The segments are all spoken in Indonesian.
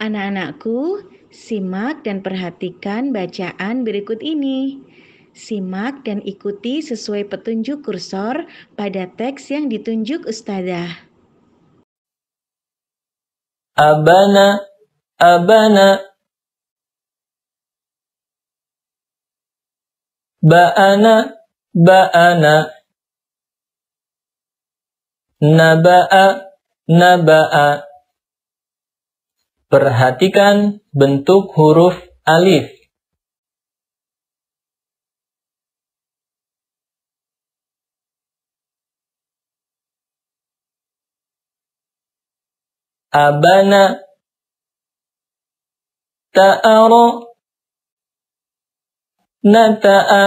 Anak-anakku, simak dan perhatikan bacaan berikut ini. Simak dan ikuti sesuai petunjuk kursor pada teks yang ditunjuk ustazah. Abana, abana. Ba'ana, ba'ana. Naba'a, naba'a. Perhatikan bentuk huruf alif. Abana Ta'aro Nata'a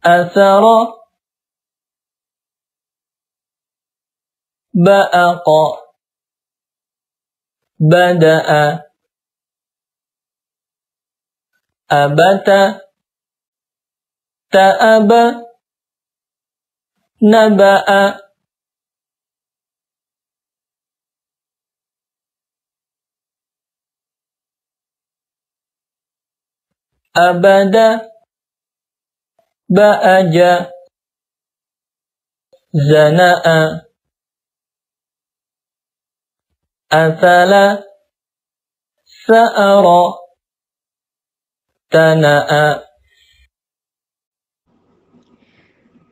Asara Ba'aqo Bada'a Abata Ta'aba Naba'a Abada Ba'aja Zana'a أفلا سأرى تنأ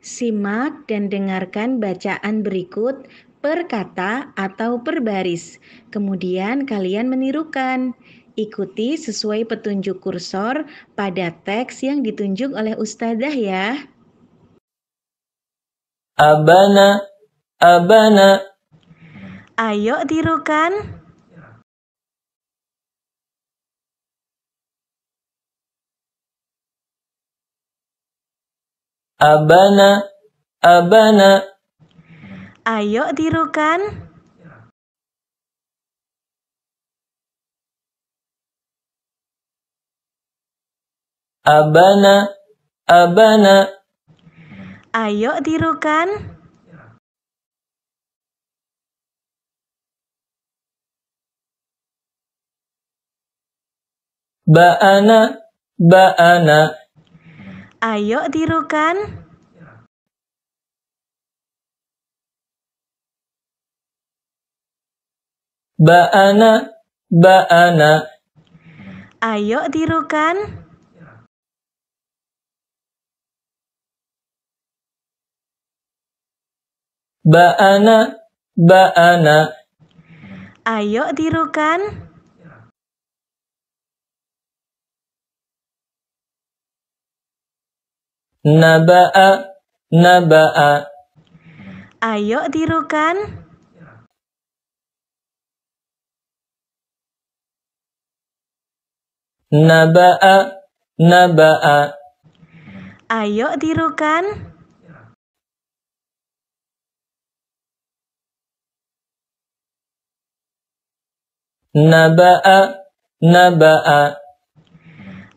Simak dan dengarkan bacaan berikut per kata atau per baris. Kemudian kalian menirukan. Ikuti sesuai petunjuk kursor pada teks yang ditunjuk oleh ustazah ya. Abana, abana, Ayo tirukan. Abana, abana. Ayo tirukan. Abana, abana. Ayo tirukan. Ba'ana, ba'ana. Ayo tirukan. Ba'ana, ba'ana. Ayo tirukan. Ba'ana, ba'ana. Ayo tirukan. Naba'a, naba'a. Ayo tirukan. Naba'a, naba'a. Ayo tirukan. Naba'a, naba'a.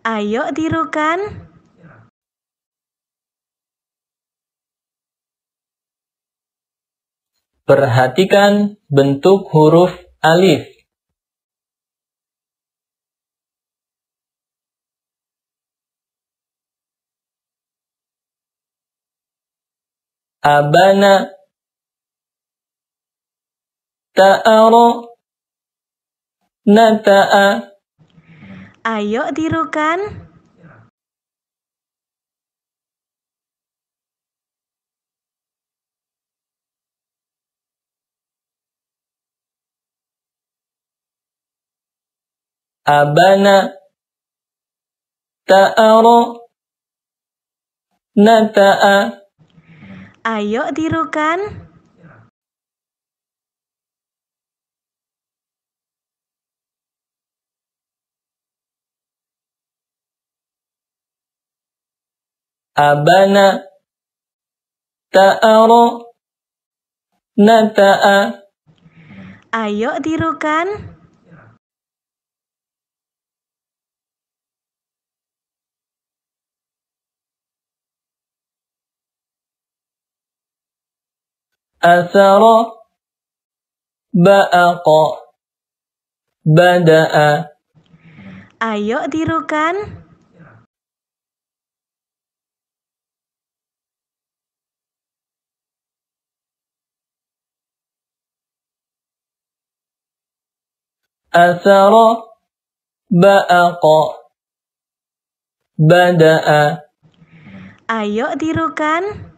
Ayo tirukan. Perhatikan bentuk huruf alif. Abana Ta'aro Nata'a Ayo dirukan abana ta'aro nata'a Ayo tirukan. Abana ta'aro nata'a Ayo tirukan. أثر بأق بدأ Ayo dirukan. أثر بأق بدأ Ayo dirukan.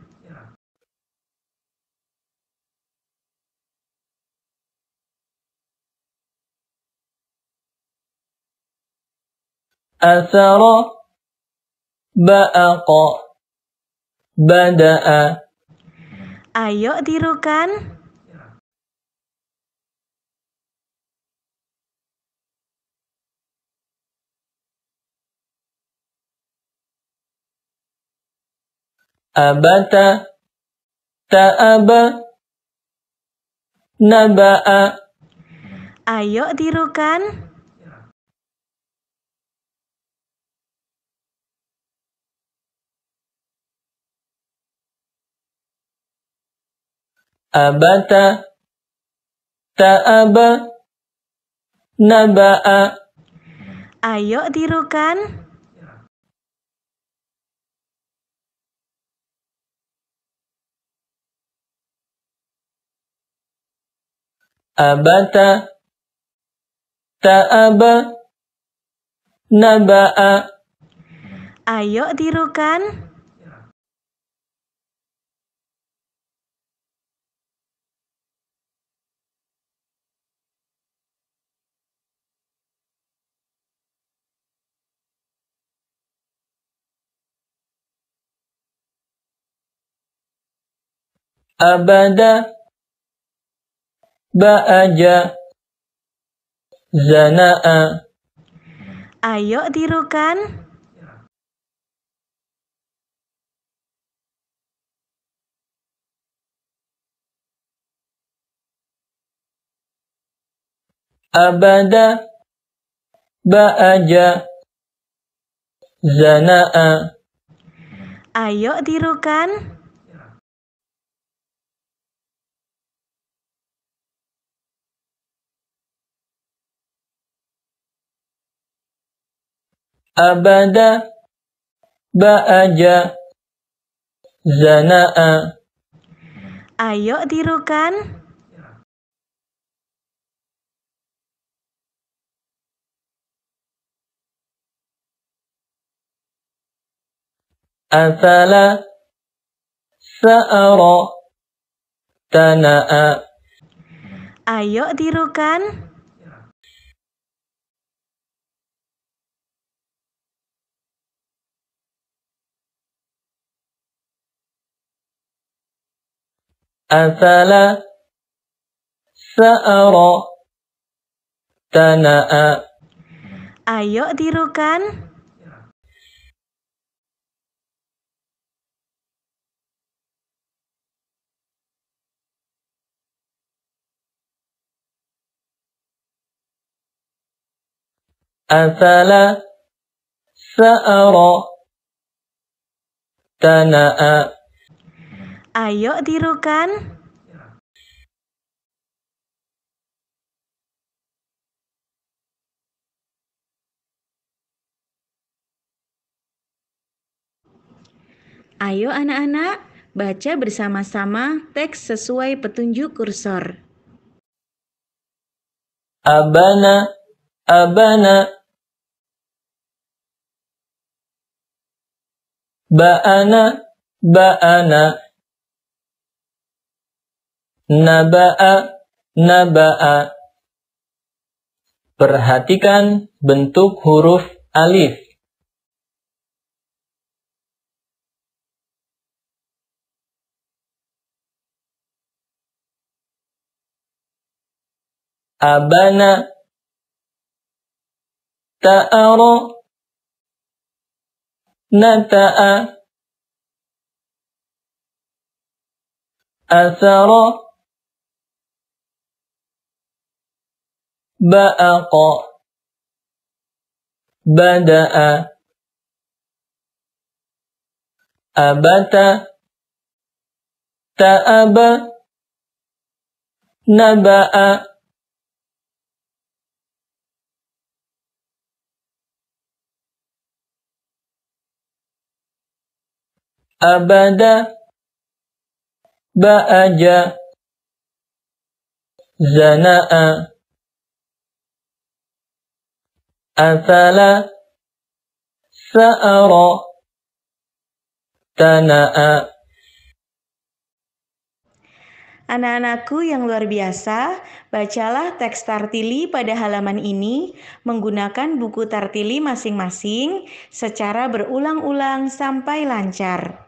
athara ba'aqa bada'a Ayo dirukan. abata ta'aba naba'a ayo dirukan. abata ta'aba naba'a Ayo tirukan. abata ta'aba naba'a Ayo tirukan. abada ba'aja zana'a Ayo tirukan abada ba'aja zana'a Ayo tirukan abada ba'aja zana'a Ayo tirukan Asala sa'ara tana'a Ayo tirukan أفلا saara, تنأ Ayo tirukan. Afala sa'ara tana'a Ayo tirukan. Ayo anak-anak, baca bersama-sama teks sesuai petunjuk kursor. Abana, abana. Ba'ana, ba'ana naba'a naba'a Perhatikan bentuk huruf alif. Abana ta'aro nata'a asaro Ba'aqo Bada'a Abata Ta'aba Naba'a Abada Ba'aja Zana'a أفلا سأرى Anak-anakku yang luar biasa, bacalah teks Tartili pada halaman ini menggunakan buku Tartili masing-masing secara berulang-ulang sampai lancar.